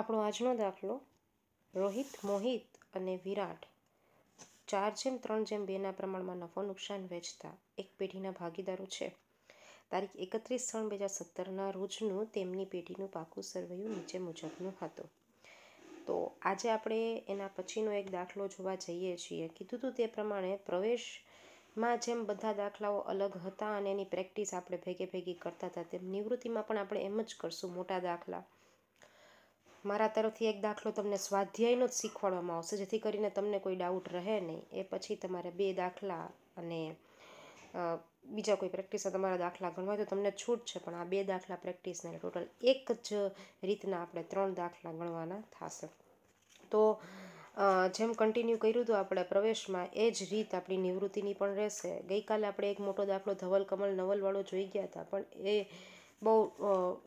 આપણો આજનો દાખલો રોહિત મોહિત અને વિરાટ ચાર જેમ ત્રણ જેમ બેના પ્રમાણમાં નફો નુકસાન વેચતા એક પેઢીના ભાગીદારો છે તારીખ એકત્રીસ ત્રણ બે હજાર સત્તરના રોજનું તેમની પેઢીનું પાકું સરવૈયું નીચે મુજબનું હતું તો આજે આપણે એના પછીનો એક દાખલો જોવા જઈએ છીએ કીધું હતું તે પ્રમાણે પ્રવેશમાં જેમ બધા દાખલાઓ અલગ હતા અને એની પ્રેક્ટિસ આપણે ભેગે ભેગી કરતા હતા તેમ નિવૃત્તિમાં પણ આપણે એમ જ કરશું મોટા દાખલા મારા તરફથી એક દાખલો તમને સ્વાધ્યાયનો જ શીખવાડવામાં આવશે જેથી કરીને તમને કોઈ ડાઉટ રહે નહીં એ પછી તમારે બે દાખલા અને બીજા કોઈ પ્રેક્ટિસના તમારા દાખલા ગણવા હોય તો તમને છૂટ છે પણ આ બે દાખલા પ્રેક્ટિસના ટોટલ એક જ રીતના આપણે ત્રણ દાખલા ગણવાના થશે તો જેમ કન્ટિન્યુ કર્યું હતું આપણે પ્રવેશમાં એ જ રીત આપણી નિવૃત્તિની પણ રહેશે ગઈકાલે આપણે એક મોટો દાખલો ધવલ કમલ નવલવાળો જોઈ ગયા હતા પણ એ બહુ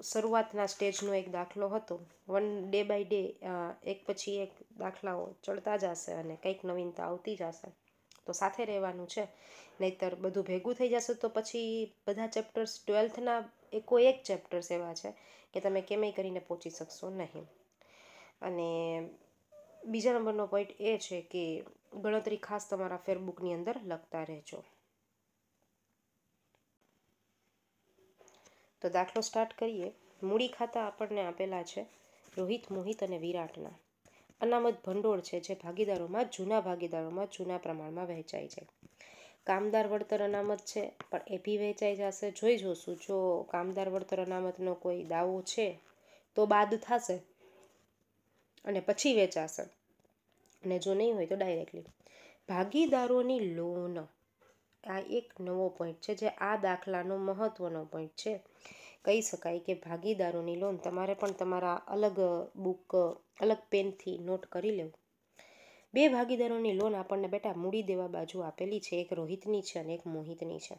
શરૂઆતના સ્ટેજનો એક દાખલો હતો વન ડે બાય ડે એક પછી એક દાખલાઓ ચડતા જશે અને કંઈક નવીનતા આવતી જશે તો સાથે રહેવાનું છે નહીતર બધું ભેગું થઈ જશે તો પછી બધા ચેપ્ટર્સ ટ્વેલ્થના એકો એક ચેપ્ટર્સ એવા છે કે તમે કેમેય કરીને પહોંચી શકશો નહીં અને બીજા નંબરનો પોઈન્ટ એ છે કે ગણતરી ખાસ તમારા ફેરબુકની અંદર લખતા રહેજો તો દાખલો સ્ટાર્ટ કરીએ મૂડી ખાતા આપણને આપેલા છે રોહિત મોહિત અને વિરાટના અનામત ભંડોળ છે જે ભાગીદારોમાં જૂના ભાગીદારોમાં જૂના પ્રમાણમાં વહેંચાય છે કામદાર વળતર અનામત છે પણ એ બી વહેંચાઈ જશે જોઈ જોશું જો કામદાર વળતર અનામતનો કોઈ દાવો છે તો બાદ થશે અને પછી વેચાશે અને જો નહીં હોય તો ડાયરેક્ટલી ભાગીદારોની લોન આ એક નવો પોઈન્ટ છે જે આ દાખલાનો મહત્ત્વનો પોઈન્ટ છે કહી શકાય કે ભાગીદારોની લોન તમારે પણ તમારા અલગ બુક અલગ પેનથી નોટ કરી લેવું બે ભાગીદારોની લોન આપણને બેટા મૂડી દેવા બાજુ આપેલી છે એક રોહિતની છે અને એક મોહિતની છે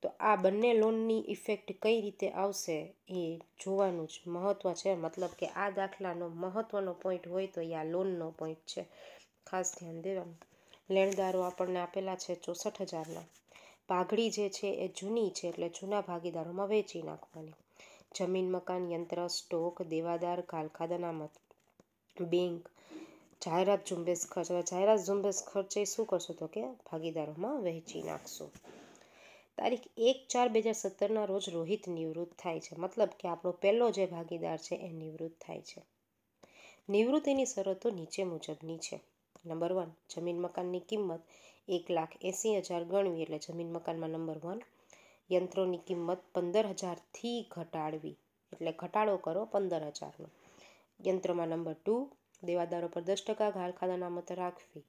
તો આ બંને લોનની ઇફેક્ટ કઈ રીતે આવશે એ જોવાનું જ મહત્ત્વ છે મતલબ કે આ દાખલાનો મહત્ત્વનો પોઈન્ટ હોય તો એ આ લોનનો પોઈન્ટ છે ખાસ ધ્યાન દેવાનું લેણદારો આપણને આપેલા છે ચોસઠ હજારના પાઘડી જે છે એ જૂની છે એટલે જૂના ભાગીદારોમાં વેચી નાખવાની જમીન મકાન યંત્ર સ્ટોક દેવાદાર કાલખા અનામત બેંક જાહેરાત ઝુંબેશ ખર્ચ જાહેરાત ઝુંબેશ ખર્ચે શું કરશો તો કે ભાગીદારોમાં વહેંચી નાખશો તારીખ એક ચાર બે હજાર સત્તરના રોજ રોહિત નિવૃત્ત થાય છે મતલબ કે આપણો પહેલો જે ભાગીદાર છે એ નિવૃત્ત થાય છે નિવૃત્તિની શરતો નીચે મુજબની છે નંબર વન જમીન મકાનની કિંમત એક લાખ એંસી હજાર ગણવી એટલે જમીન મકાનમાં નંબર વન યંત્રોની કિંમત પંદર હજારથી ઘટાડવી એટલે ઘટાડો કરો પંદર હજારનો યંત્રોમાં નંબર ટુ દેવાદારો પર દસ ટકા ઘાલખાદા નામત રાખવી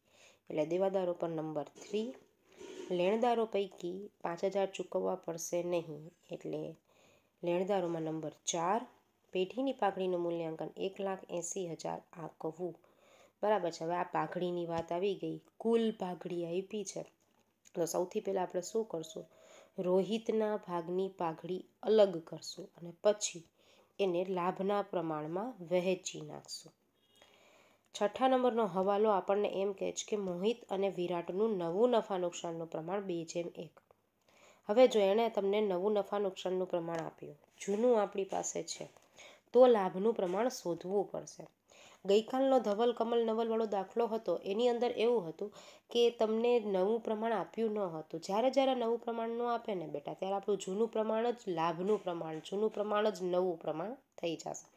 એટલે દેવાદારો પર નંબર થ્રી લેણદારો પૈકી પાંચ હજાર ચૂકવવા પડશે નહીં એટલે લેણદારોમાં નંબર ચાર પેઢીની પાઘડીનું મૂલ્યાંકન એક લાખ એંસી હજાર આંકવું બરાબર છે હવે આ પાઘડીની વાત આવી ગઈ કુલ પાઘડી આપી છે તો સૌથી પહેલાં આપણે શું કરશું રોહિતના ભાગની પાઘડી અલગ કરશું અને પછી એને લાભના પ્રમાણમાં વહેંચી નાખશું છઠ્ઠા નંબરનો હવાલો આપણને એમ કહે છે કે મોહિત અને વિરાટનું નવું નફા નુકસાનનું પ્રમાણ બે જેમ એક હવે જો એણે તમને નવું નફા નુકસાનનું પ્રમાણ આપ્યું જૂનું આપણી પાસે છે તો લાભનું પ્રમાણ શોધવું પડશે ગઈકાલનો ધવલ કમલ નવલવાળો દાખલો હતો એની અંદર એવું હતું કે તમને નવું પ્રમાણ આપ્યું ન હતું જ્યારે જ્યારે નવું પ્રમાણનું આપે ને બેટા ત્યારે આપણું જૂનું પ્રમાણ જ લાભનું પ્રમાણ જૂનું પ્રમાણ જ નવું પ્રમાણ થઈ જશે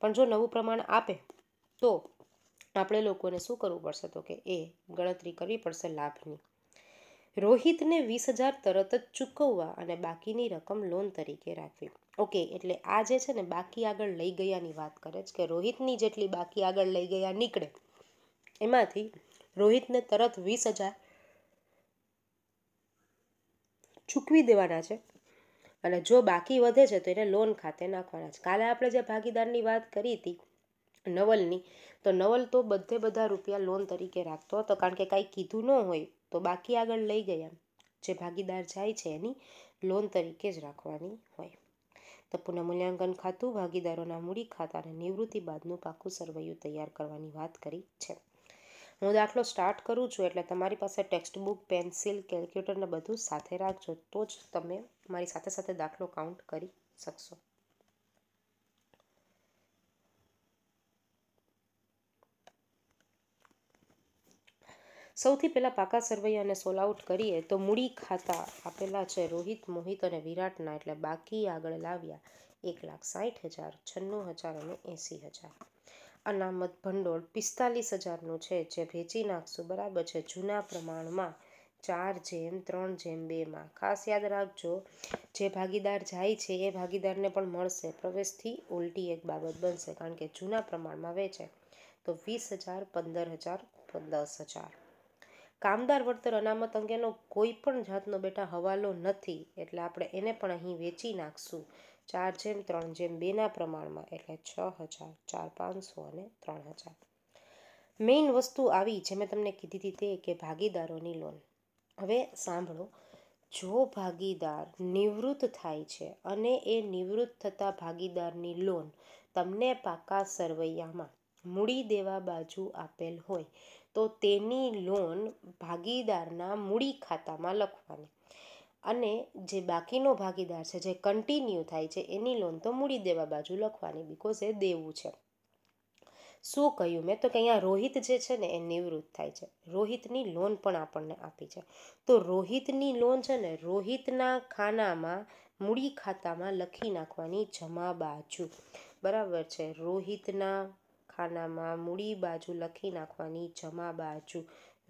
પણ જો નવું પ્રમાણ આપે તો આપણે લોકોને શું કરવું પડશે તો કે એ ગણતરી કરવી પડશે લાભની રોહિતને વીસ હજાર તરત જ ચૂકવવા અને બાકીની રકમ લોન તરીકે રાખવી ઓકે એટલે આ જે છે ને બાકી આગળ લઈ ગયાની વાત કરે છે કે રોહિતની જેટલી બાકી આગળ લઈ ગયા નીકળે એમાંથી રોહિતને તરત વીસ હજાર ચૂકવી દેવાના છે અને જો બાકી વધે છે તો એને લોન ખાતે નાખવાના છે કાલે આપણે જે ભાગીદારની વાત કરી હતી નવલની તો નવલ તો બધે બધા રૂપિયા લોન તરીકે રાખતો હતો કારણ કે કાંઈ કીધું ન હોય તો બાકી આગળ લઈ ગયા જે ભાગીદાર જાય છે એની લોન તરીકે જ રાખવાની હોય તપુના મૂલ્યાંકન ખાતું ભાગીદારોના મૂડી ખાતા અને નિવૃત્તિ બાદનું પાકું સરવૈયું તૈયાર કરવાની વાત કરી છે હું દાખલો સ્ટાર્ટ કરું છું એટલે તમારી પાસે ટેક્સ્ટ બુક પેન્સિલ કેલ્ક્યુલેટરને બધું સાથે રાખજો તો જ તમે મારી સાથે સાથે દાખલો કાઉન્ટ કરી શકશો સૌથી પહેલાં પાકા સરવૈયાને સોલ આઉટ કરીએ તો મૂડી ખાતા આપેલા છે રોહિત મોહિત અને વિરાટના એટલે બાકી આગળ લાવ્યા એક લાખ સાઠ હજાર છન્નું હજાર અને એંસી હજાર અનામત ભંડોળ પિસ્તાલીસ હજારનું છે જે વેચી નાખશું બરાબર છે જૂના પ્રમાણમાં ચાર જેમ ત્રણ જેમ બેમાં ખાસ યાદ રાખજો જે ભાગીદાર જાય છે એ ભાગીદારને પણ મળશે પ્રવેશથી ઉલટી એક બાબત બનશે કારણ કે જૂના પ્રમાણમાં વેચે તો વીસ હજાર પંદર હજાર દસ હજાર કામદાર વળતર અનામત અંગેનો કોઈ પણ જાતનો બેટા હવાલો નથી એટલે આપણે એને પણ અહીં વેચી નાખશું ચાર જેમ ત્રણ જેમ બેના પ્રમાણમાં એટલે છ હજાર ચાર પાંચસો અને ત્રણ હજાર મેઇન વસ્તુ આવી જે મેં તમને કીધી હતી તે કે ભાગીદારોની લોન હવે સાંભળો જો ભાગીદાર નિવૃત્ત થાય છે અને એ નિવૃત્ત થતા ભાગીદારની લોન તમને પાકા સરવૈયામાં મૂડી દેવા બાજુ આપેલ હોય તો તેની લોન ભાગીદારના મૂડી ખાતામાં લખવાની અને જે બાકીનો ભાગીદાર છે જે કન્ટિન્યુ થાય છે એની લોન તો મૂડી દેવા બાજુ લખવાની બિકોઝ એ દેવું છે શું કહ્યું મેં તો કે અહીંયા રોહિત જે છે ને એ નિવૃત્ત થાય છે રોહિતની લોન પણ આપણને આપી છે તો રોહિતની લોન છે ને રોહિતના ખાનામાં મૂડી ખાતામાં લખી નાખવાની જમા બાજુ બરાબર છે રોહિતના ખાનામાં મૂડી બાજુ લખી નાખવાની જમા બાજુ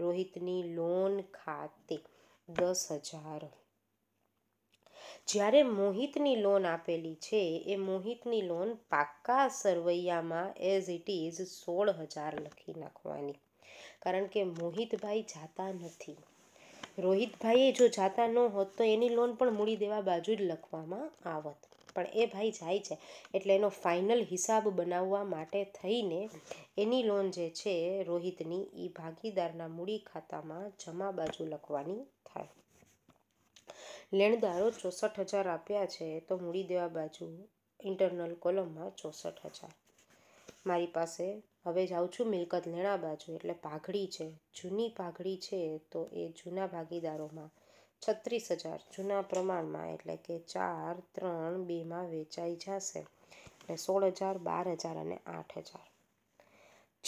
રોહિતની લોન ખાતે દસ હજાર જ્યારે મોહિતની લોન આપેલી છે એ મોહિતની લોન પાક્કા સરવૈયામાં એઝ ઇટ ઇઝ સોળ હજાર લખી નાખવાની કારણ કે મોહિતભાઈ જાતા નથી રોહિતભાઈએ જો જાતા ન હોત તો એની લોન પણ મૂડી દેવા બાજુ જ લખવામાં આવત પણ એ ભાઈ જાય છે એટલે એનો ફાઇનલ હિસાબ બનાવવા માટે થઈને એની લોન જે છે રોહિતની એ ભાગીદારના મૂડી ખાતામાં જમા બાજુ લખવાની થાય લેણદારો ચોસઠ હજાર આપ્યા છે તો મૂડી દેવા બાજુ ઇન્ટરનલ કોલમમાં ચોસઠ હજાર મારી પાસે હવે જાઉં છું મિલકત લેણા બાજુ એટલે પાઘડી છે જૂની પાઘડી છે તો એ જૂના ભાગીદારોમાં છત્રીસ હજાર જૂના પ્રમાણમાં એટલે કે ચાર ત્રણ બેમાં વેચાઈ જશે એટલે સોળ હજાર બાર હજાર અને આઠ હજાર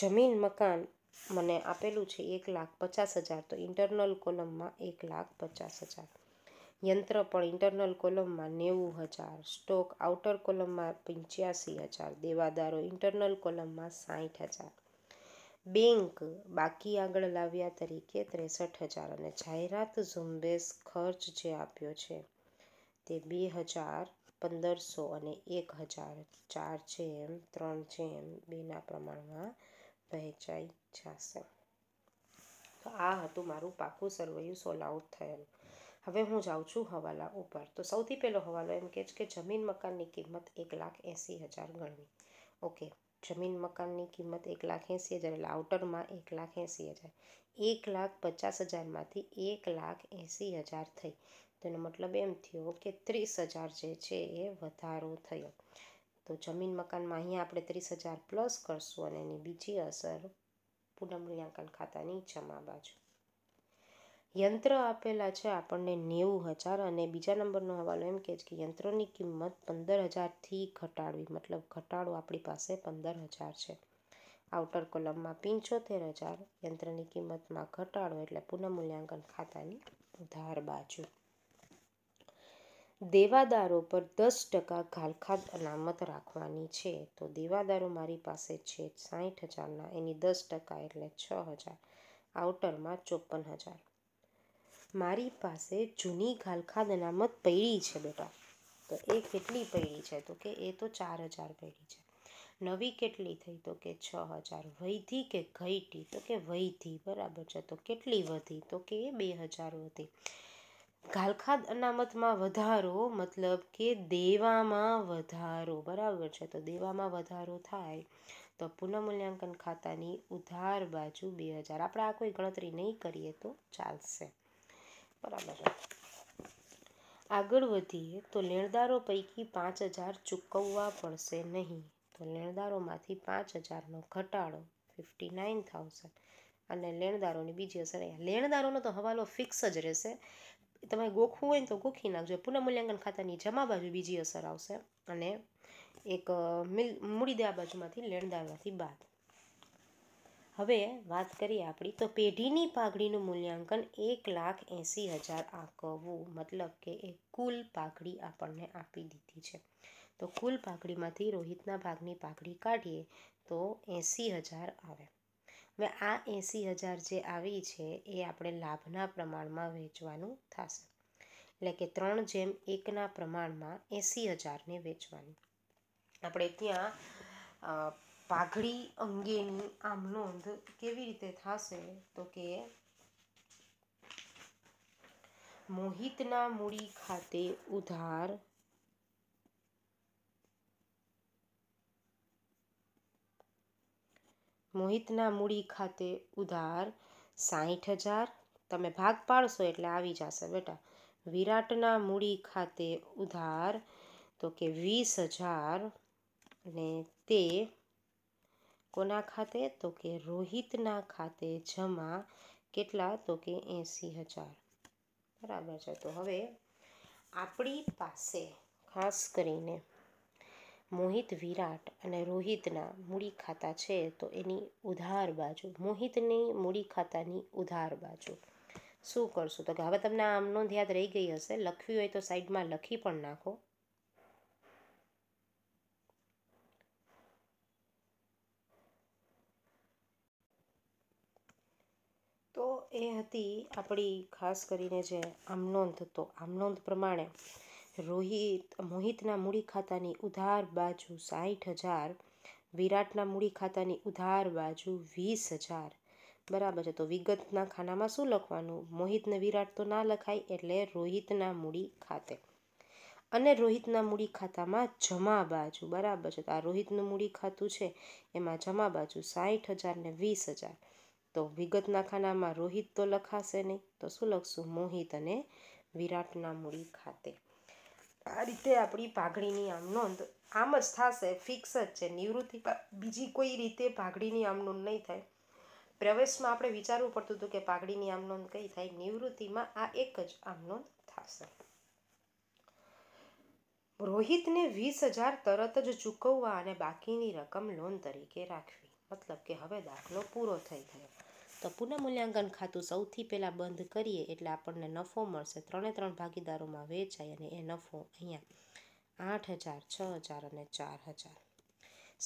જમીન મકાન મને આપેલું છે એક લાખ પચાસ હજાર તો ઇન્ટરનલ કોલમમાં એક લાખ પચાસ હજાર યંત્ર પણ ઇન્ટરનલ કોલમમાં નેવું હજાર સ્ટોક આઉટર કોલમમાં પંચ્યાસી હજાર દેવાદારો ઇન્ટરનલ કોલમમાં સાઠ હજાર બેંક બાકી આગળ લાવ્યા તરીકે ત્રેસઠ હજાર અને જાહેરાત ઝુંબેશ ખર્ચ જે આપ્યો છે તે બે હજાર પંદરસો અને એક હજાર ચાર છે એમ ત્રણ છે એમ બેના પ્રમાણમાં વહેંચાઈ જશે તો આ હતું મારું પાકું સરવૈયું સોલ આઉટ થયેલું હવે હું જાઉં છું હવાલા ઉપર તો સૌથી પહેલો હવાલો એમ કે છે કે જમીન મકાનની કિંમત એક લાખ એંસી હજાર ગણવી ઓકે જમીન મકાનની કિંમત એક લાખ એંસી હજાર એટલે આઉટરમાં એક લાખ એંસી હજાર એક લાખ પચાસ હજારમાંથી એક લાખ એંસી હજાર થઈ તો એનો મતલબ એમ થયો કે ત્રીસ હજાર જે છે એ વધારો થયો તો જમીન મકાનમાં અહીંયા આપણે ત્રીસ હજાર પ્લસ કરશું અને એની બીજી અસર પુનઃમૂલ્યાંકન ખાતાની જમા બાજુ યંત્ર આપેલા છે આપણને નેવું હજાર અને બીજા નંબરનો હવાલો એમ કહે છે કે યંત્રની કિંમત પંદર હજારથી ઘટાડવી મતલબ ઘટાડો આપણી પાસે પંદર હજાર છે આઉટર કોલમમાં પંચોતેર હજાર યંત્રની કિંમતમાં ઘટાડો એટલે પુનઃમૂલ્યાંકન ખાતાની ધાર બાજુ દેવાદારો પર દસ ટકા ઘાલખાત અનામત રાખવાની છે તો દેવાદારો મારી પાસે છે સાઠ હજારના એની દસ ટકા એટલે છ હજાર આઉટરમાં ચોપન હજાર મારી પાસે જૂની ઘાલખાદ અનામત પૈડી છે બેટા તો એ કેટલી પૈડી છે તો કે એ તો ચાર હજાર પૈડી છે નવી કેટલી થઈ તો કે છ હજાર વૈધી કે ઘઈટી તો કે વૈધી બરાબર છે તો કેટલી વધી તો કે એ બે હજાર વધી ઘાલખાદ અનામતમાં વધારો મતલબ કે દેવામાં વધારો બરાબર છે તો દેવામાં વધારો થાય તો પુનઃમૂલ્યાંકન ખાતાની ઉધાર બાજુ બે હજાર આપણે આ કોઈ ગણતરી નહીં કરીએ તો ચાલશે બરાબર આગળ વધીએ તો લેણદારો પૈકી પાંચ હજાર ચૂકવવા પડશે નહીં તો લેણદારોમાંથી પાંચ હજારનો ઘટાડો ફિફ્ટી નાઇન થાઉઝન્ડ અને લેણદારોની બીજી અસર અહીંયા લેણદારોનો તો હવાલો ફિક્સ જ રહેશે તમારે ગોખવું હોય ને તો ગોખી નાખજો પુનઃમૂલ્યાંકન ખાતાની જમા બાજુ બીજી અસર આવશે અને એક મિલ મૂડી દયા બાજુમાંથી લેણદારમાંથી બાદ હવે વાત કરીએ આપણી તો પેઢીની પાઘડીનું મૂલ્યાંકન એક લાખ એંસી હજાર આંકવું મતલબ કે એ કુલ પાઘડી આપણને આપી દીધી છે તો કુલ પાઘડીમાંથી રોહિતના ભાગની પાઘડી કાઢીએ તો એંસી હજાર આવે હવે આ એંસી હજાર જે આવી છે એ આપણે લાભના પ્રમાણમાં વેચવાનું થશે એટલે કે ત્રણ જેમ એકના પ્રમાણમાં એંસી હજારને વેચવાની આપણે ત્યાં પાઘડી અંગે આમ નોંધ કેવી રીતે થાશે તો કે મોહિત ના મુડી ખાતે ઉધાર મોહિત ના મુડી ખાતે ઉધાર 60000 તમે ભાગ પાડશો એટલે આવી જશે બેટા વિરાટ ના મુડી ખાતે ઉધાર તો કે 20000 ને 13 કોના ખાતે તો કે રોહિતના ખાતે જમા કેટલા તો કે એંસી હજાર બરાબર છે તો હવે આપણી પાસે ખાસ કરીને મોહિત વિરાટ અને રોહિતના મૂડી ખાતા છે તો એની ઉધાર બાજુ મોહિતની મૂડી ખાતાની ઉધાર બાજુ શું કરશું તો કે હવે તમને આમ નોંધ રહી ગઈ હશે લખવી હોય તો સાઈડમાં લખી પણ નાખો હતી આપણી ખાસ કરીને જે આમનોંધ તો આમનોંધ પ્રમાણે રોહિત મોહિતના મૂડી ખાતાની ઉધાર બાજુ સાહીઠ હજાર વિરાટના મૂડી ખાતાની ઉધાર બાજુ વીસ હજાર બરાબર છે તો વિગતના ખાનામાં શું લખવાનું મોહિતને વિરાટ તો ના લખાય એટલે રોહિતના મૂડી ખાતે અને રોહિતના મૂડી ખાતામાં જમા બાજુ બરાબર છે તો આ રોહિતનું મૂડી ખાતું છે એમાં જમા બાજુ સાહીઠ હજાર ને વીસ હજાર તો વિગતના ખાનામાં રોહિત તો લખાશે નહીં તો શું લખશું મોહિત અને વિરાટના મૂડી ખાતે આ રીતે આપણી પાઘડીની આમ નોંધ આમ જ થશે ફિક્સ જ છે નિવૃત્તિ બીજી કોઈ રીતે પાઘડીની આમ નોંધ નહીં થાય પ્રવેશમાં આપણે વિચારવું પડતું હતું કે પાઘડીની આમ નોંધ કઈ થાય નિવૃત્તિમાં આ એક જ આમ નોંધ થશે રોહિતને વીસ હજાર તરત જ ચૂકવવા અને બાકીની રકમ લોન તરીકે રાખવી મતલબ કે હવે દાખલો પૂરો થઈ ગયો તો પુનઃમૂલ્યાંકન ખાતું સૌથી પહેલાં બંધ કરીએ એટલે આપણને નફો મળશે ત્રણે ત્રણ ભાગીદારોમાં વેચાય અને એ નફો અહીંયા આઠ હજાર છ હજાર અને ચાર હજાર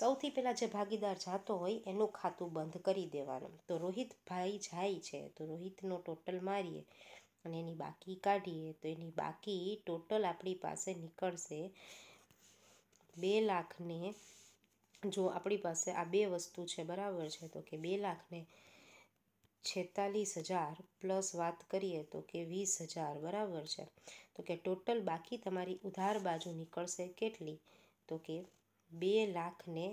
સૌથી પહેલાં જે ભાગીદાર જાતો હોય એનું ખાતું બંધ કરી દેવાનું તો રોહિતભાઈ જાય છે તો રોહિતનો ટોટલ મારીએ અને એની બાકી કાઢીએ તો એની બાકી ટોટલ આપણી પાસે નીકળશે બે લાખને જો આપણી પાસે આ બે વસ્તુ છે બરાબર છે તો કે બે લાખને છેતાલીસ હજાર પ્લસ વાત કરીએ તો કે વીસ હજાર બરાબર છે તો કે ટોટલ બાકી તમારી ઉધાર બાજુ નીકળશે કેટલી તો કે બે લાખને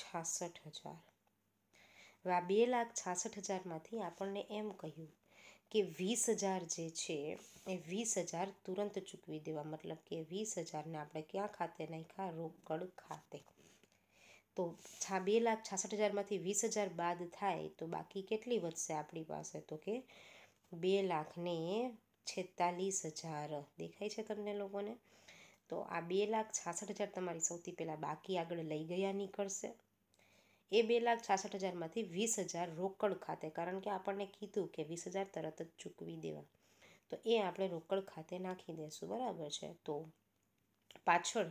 છાસઠ હજાર હવે આ બે લાખ છાસઠ હજારમાંથી આપણને એમ કહ્યું કે વીસ હજાર જે છે એ વીસ હજાર તુરંત ચૂકવી દેવા મતલબ કે વીસ હજારને આપણે ક્યાં ખાતે નાખ્યા રોકડ ખાતે તો છા બે લાખ છાસઠ હજારમાંથી વીસ હજાર બાદ થાય તો બાકી કેટલી વધશે આપણી પાસે તો કે બે લાખને છેતાલીસ હજાર દેખાય છે તમને લોકોને તો આ બે લાખ છાસઠ હજાર તમારી સૌથી પહેલાં બાકી આગળ લઈ ગયા નીકળશે એ બે લાખ છાસઠ હજારમાંથી વીસ હજાર રોકડ ખાતે કારણ કે આપણને કીધું કે વીસ હજાર તરત જ ચૂકવી દેવા તો એ આપણે રોકડ ખાતે નાખી દઈશું બરાબર છે તો પાછળ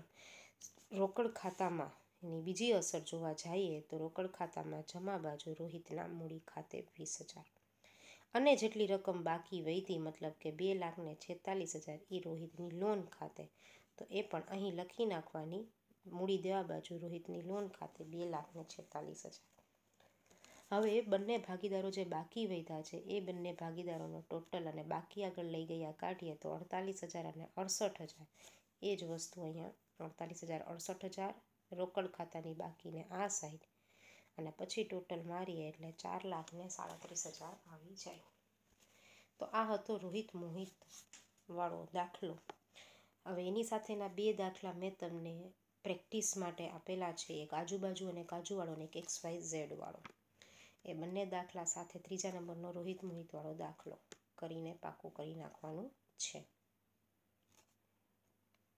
રોકડ ખાતામાં એની બીજી અસર જોવા જઈએ તો રોકડ ખાતામાં જમા બાજુ રોહિતના મૂડી ખાતે વીસ હજાર અને જેટલી રકમ બાકી વહીતી મતલબ કે બે લાખને છેતાલીસ હજાર એ રોહિતની લોન ખાતે તો એ પણ અહીં લખી નાખવાની મૂડી દેવા બાજુ રોહિતની લોન ખાતે બે લાખને છેતાલીસ હજાર હવે બંને ભાગીદારો જે બાકી વહીધા છે એ બંને ભાગીદારોનો ટોટલ અને બાકી આગળ લઈ ગયા કાઢીએ તો અડતાલીસ હજાર અને અડસઠ હજાર એ જ વસ્તુ અહીંયા અડતાલીસ હજાર અડસઠ હજાર રોકડ ખાતાની બાકીને આ સાઈડ અને પછી ટોટલ મારીએ એટલે ચાર લાખને સાડત્રીસ હજાર આવી જાય તો આ હતો રોહિત મોહિત વાળો દાખલો હવે એની સાથેના બે દાખલા મેં તમને પ્રેક્ટિસ માટે આપેલા છે એક આજુબાજુ અને કાજુવાળો અને એક એક્સ વાય ઝેડ વાળો એ બંને દાખલા સાથે ત્રીજા નંબરનો રોહિત મોહિતવાળો દાખલો કરીને પાકું કરી નાખવાનું છે